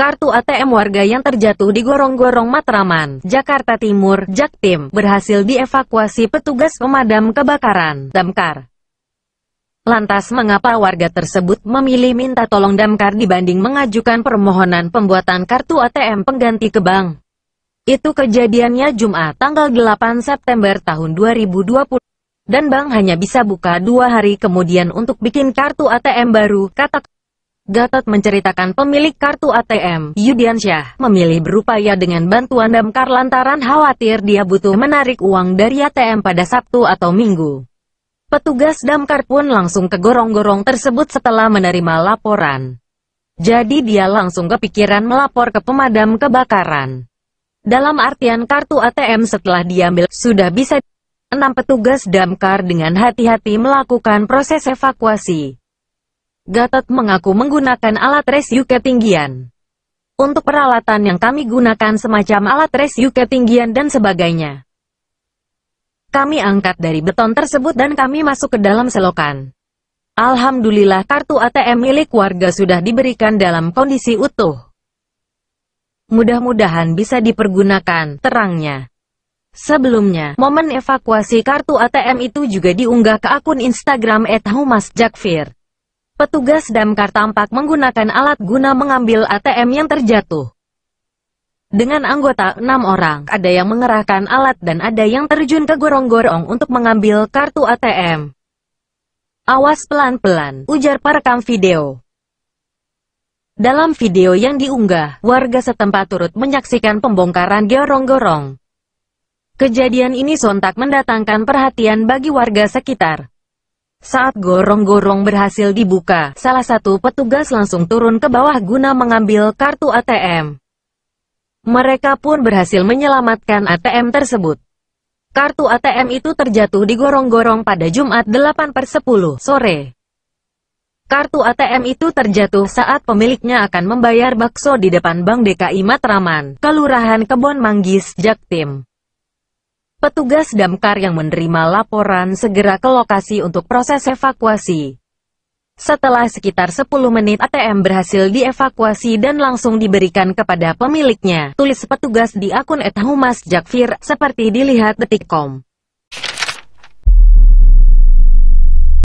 Kartu ATM warga yang terjatuh di gorong-gorong Matraman, Jakarta Timur, Jaktim, berhasil dievakuasi petugas pemadam kebakaran, Damkar. Lantas mengapa warga tersebut memilih minta tolong Damkar dibanding mengajukan permohonan pembuatan kartu ATM pengganti ke bank? Itu kejadiannya Jumat tanggal 8 September tahun 2020 dan bank hanya bisa buka dua hari kemudian untuk bikin kartu ATM baru, kata Gatot menceritakan pemilik kartu ATM, Yudiansyah, memilih berupaya dengan bantuan damkar lantaran khawatir dia butuh menarik uang dari ATM pada Sabtu atau Minggu. Petugas damkar pun langsung ke gorong-gorong tersebut setelah menerima laporan. Jadi dia langsung kepikiran melapor ke pemadam kebakaran. Dalam artian kartu ATM setelah diambil, sudah bisa Enam petugas damkar dengan hati-hati melakukan proses evakuasi. Gatot mengaku menggunakan alat rescue ketinggian. Untuk peralatan yang kami gunakan semacam alat rescue ketinggian dan sebagainya. Kami angkat dari beton tersebut dan kami masuk ke dalam selokan. Alhamdulillah kartu ATM milik warga sudah diberikan dalam kondisi utuh. Mudah-mudahan bisa dipergunakan, terangnya. Sebelumnya, momen evakuasi kartu ATM itu juga diunggah ke akun Instagram @humasjakfir. Petugas damkar tampak menggunakan alat guna mengambil ATM yang terjatuh. Dengan anggota enam orang, ada yang mengerahkan alat dan ada yang terjun ke gorong-gorong untuk mengambil kartu ATM. Awas pelan-pelan, ujar perekam video. Dalam video yang diunggah, warga setempat turut menyaksikan pembongkaran gorong-gorong. Kejadian ini sontak mendatangkan perhatian bagi warga sekitar. Saat gorong-gorong berhasil dibuka, salah satu petugas langsung turun ke bawah guna mengambil kartu ATM. Mereka pun berhasil menyelamatkan ATM tersebut. Kartu ATM itu terjatuh di gorong-gorong pada Jumat 8 per 10 sore. Kartu ATM itu terjatuh saat pemiliknya akan membayar bakso di depan Bank DKI Matraman, Kelurahan Kebon Manggis, Jaktim. Petugas damkar yang menerima laporan segera ke lokasi untuk proses evakuasi. Setelah sekitar 10 menit ATM berhasil dievakuasi dan langsung diberikan kepada pemiliknya, tulis petugas di akun Ethumas Jakfir, seperti dilihat detikcom.